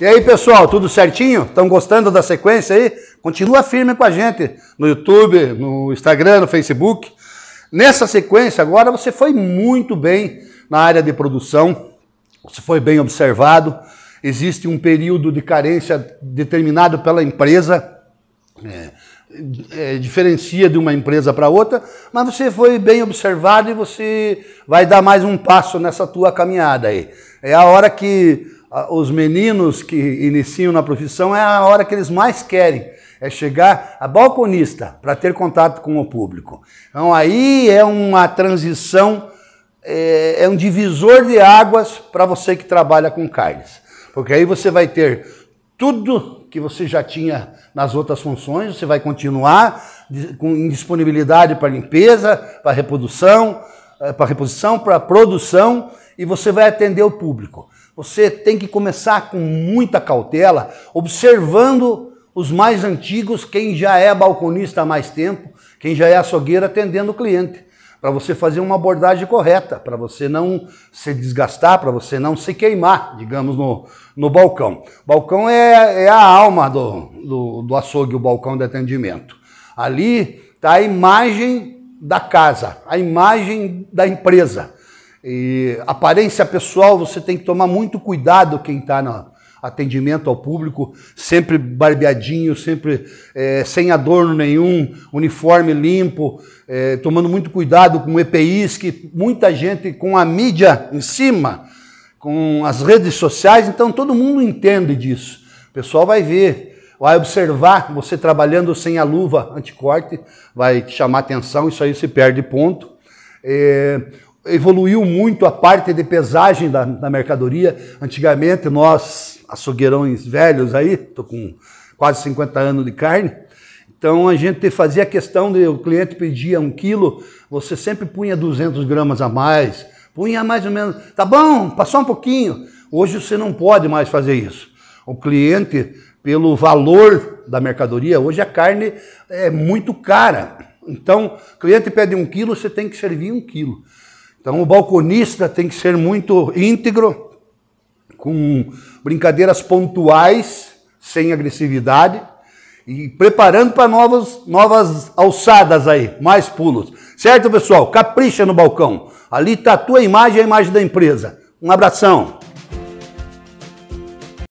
E aí, pessoal, tudo certinho? Estão gostando da sequência aí? Continua firme com a gente no YouTube, no Instagram, no Facebook. Nessa sequência, agora você foi muito bem na área de produção, você foi bem observado. Existe um período de carência determinado pela empresa. É, é, diferencia de uma empresa para outra, mas você foi bem observado e você vai dar mais um passo nessa tua caminhada aí. É a hora que os meninos que iniciam na profissão é a hora que eles mais querem, é chegar a balconista para ter contato com o público. Então aí é uma transição, é, é um divisor de águas para você que trabalha com carnes, porque aí você vai ter tudo que você já tinha nas outras funções, você vai continuar com disponibilidade para limpeza, para reprodução, eh, para reposição, para produção e você vai atender o público. Você tem que começar com muita cautela, observando os mais antigos, quem já é balconista há mais tempo, quem já é açougueiro atendendo o cliente, para você fazer uma abordagem correta, para você não se desgastar, para você não se queimar, digamos, no, no balcão. Balcão é, é a alma do, do, do açougue, o balcão de atendimento. Ali está a imagem da casa, a imagem da empresa. E aparência pessoal, você tem que tomar muito cuidado quem está no atendimento ao público, sempre barbeadinho, sempre é, sem adorno nenhum, uniforme limpo, é, tomando muito cuidado com EPIs, que muita gente com a mídia em cima, com as redes sociais, então todo mundo entende disso. O pessoal vai ver, vai observar você trabalhando sem a luva anticorte, vai te chamar atenção, isso aí se perde ponto. É, evoluiu muito a parte de pesagem da, da mercadoria. Antigamente, nós, açougueirões velhos aí, estou com quase 50 anos de carne, então a gente fazia questão de o cliente pedia um quilo, você sempre punha 200 gramas a mais, punha mais ou menos, tá bom, passou um pouquinho. Hoje você não pode mais fazer isso. O cliente, pelo valor da mercadoria, hoje a carne é muito cara. Então, o cliente pede um quilo, você tem que servir um quilo. Então o balconista tem que ser muito íntegro, com brincadeiras pontuais, sem agressividade e preparando para novas, novas alçadas aí, mais pulos. Certo, pessoal? Capricha no balcão. Ali está a tua imagem, a imagem da empresa. Um abração.